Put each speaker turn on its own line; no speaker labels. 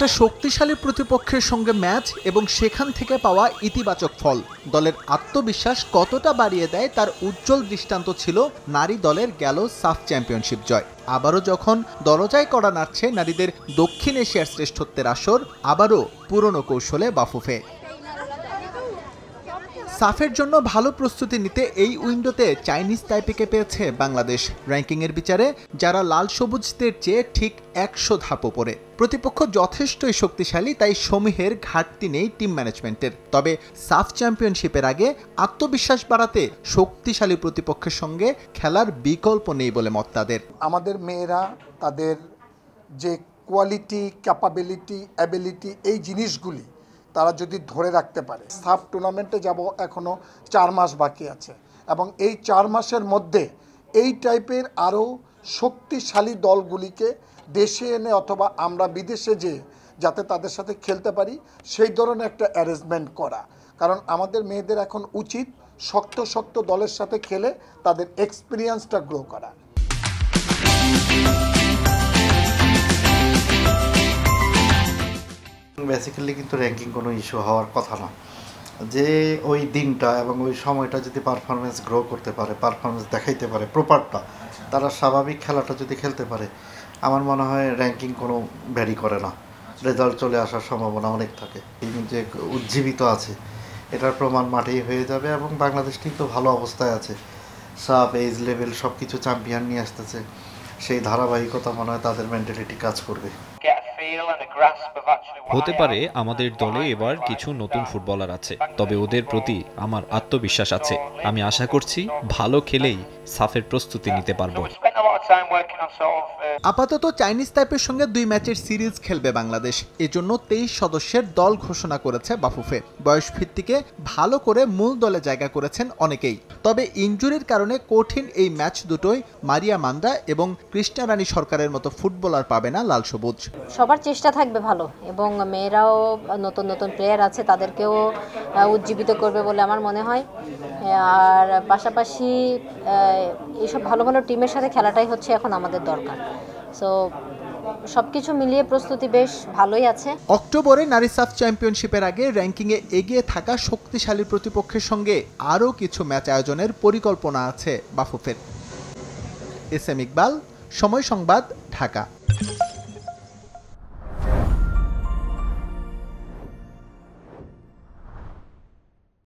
একটা শক্তিশালী প্রতিপক্ষের সঙ্গে ম্যাচ এবং সেখান থেকে পাওয়া ইতিবাচক ফল দলের আত্মবিশ্বাস কতটা বাড়িয়ে দেয় তার উজ্জ্বল দৃষ্টান্ত ছিল নারী দলের গেল সাফ চ্যাম্পিয়নশিপ জয় আবারও যখন দরজায় কড়া নাড়ছে নারীদের দক্ষিণ এশিয়ার শ্রেষ্ঠত্বের আসর আবারও পুরনো কৌশলে বাফুফে সাফের জন্য ভালো প্রস্তুতি নিতে এই উইন্ডোতে চাইনিজ তাইপিকে পেয়েছে বাংলাদেশ র্যাঙ্কিংয়ের বিচারে যারা লাল সবুজদের চেয়ে ঠিক একশো ধাপ ওপরে প্রতিপক্ষ যথেষ্টই শক্তিশালী তাই সমীহের ঘাটতি নেই টিম ম্যানেজমেন্টের তবে সাফ চ্যাম্পিয়নশিপের আগে আত্মবিশ্বাস বাড়াতে শক্তিশালী প্রতিপক্ষের সঙ্গে খেলার বিকল্প নেই বলে মত তাদের
আমাদের মেয়েরা তাদের যে কোয়ালিটি ক্যাপাবিলিটি অ্যাবিলিটি এই জিনিসগুলি তারা যদি ধরে রাখতে পারে সাব টুর্নামেন্টে যাব এখনও চার মাস বাকি আছে এবং এই চার মাসের মধ্যে এই টাইপের আরও শক্তিশালী দলগুলিকে দেশে এনে অথবা আমরা বিদেশে যে যাতে তাদের সাথে খেলতে পারি সেই ধরনের একটা অ্যারেঞ্জমেন্ট করা কারণ আমাদের মেয়েদের এখন উচিত শক্ত শক্ত দলের সাথে খেলে তাদের এক্সপিরিয়েন্সটা গ্রো করা
বেসিক্যালি কিন্তু র্যাঙ্কিং কোনো ইস্যু হওয়ার কথা না যে ওই দিনটা এবং ওই সময়টা যদি পারফরমেন্স গ্রো করতে পারে পারফরমেন্স দেখাইতে পারে প্রপারটা আচ্ছা। তারা স্বাভাবিক খেলাটা যদি খেলতে পারে আমার মনে হয় র্যাঙ্কিং কোনো ভ্যারি করে না রেজাল্ট আচ্ছা। চলে আসার সম্ভাবনা অনেক থাকে এই যে উজ্জীবিত আছে এটার প্রমাণ মাঠেই হয়ে যাবে এবং বাংলাদেশ কিন্তু ভালো অবস্থায় আছে সাব এজ লেভেল সব কিছু চ্যাম্পিয়ন নিয়ে আসতেছে সেই ধারাবাহিকতা মনে হয় তাদের মেন্টালিটি কাজ করবে
হতে পারে আমাদের দলে এবার কিছু নতুন ফুটবলার আছে তবে ওদের প্রতি আমার আত্মবিশ্বাস আছে আমি আশা করছি ভালো খেলেই সাফের প্রস্তুতি নিতে পারবো Uh, আপাতত চাইনিজ টাইপের সঙ্গে দুই ম্যাচের সিরিজ খেলবে বাংলাদেশ এজন্য তেইশ সদস্যের দল ঘোষণা করেছে বাফুফে বয়স ভিত্তিকে ভালো করে মূল দলে জায়গা করেছেন অনেকেই তবে ইঞ্জুরির কারণে কঠিন এই ম্যাচ দুটোই মারিয়া মান্দা এবং কৃষ্ণা রানী সরকারের মতো ফুটবলার পাবে না লাল সবুজ
সবার চেষ্টা থাকবে ভালো এবং মেয়েরাও নতুন নতুন প্লেয়ার আছে তাদেরকেও উজ্জীবিত করবে বলে আমার মনে হয় আর পাশাপাশি এইসব ভালো ভালো টিমের সাথে খেলাটাই হচ্ছে এখন আমাদের দরকার সো সবকিছু মিলিয়ে প্রস্তুতি বেশ ভালোই আছে অক্টোবরে
নারী সাফ চ্যাম্পিয়নশিপের আগে র্যাঙ্কিংয়ে এগিয়ে থাকা শক্তিশালী প্রতিপক্ষের সঙ্গে আরও কিছু ম্যাচ আয়োজনের পরিকল্পনা আছে বাফুফের এস এম ইকবাল সময় সংবাদ ঢাকা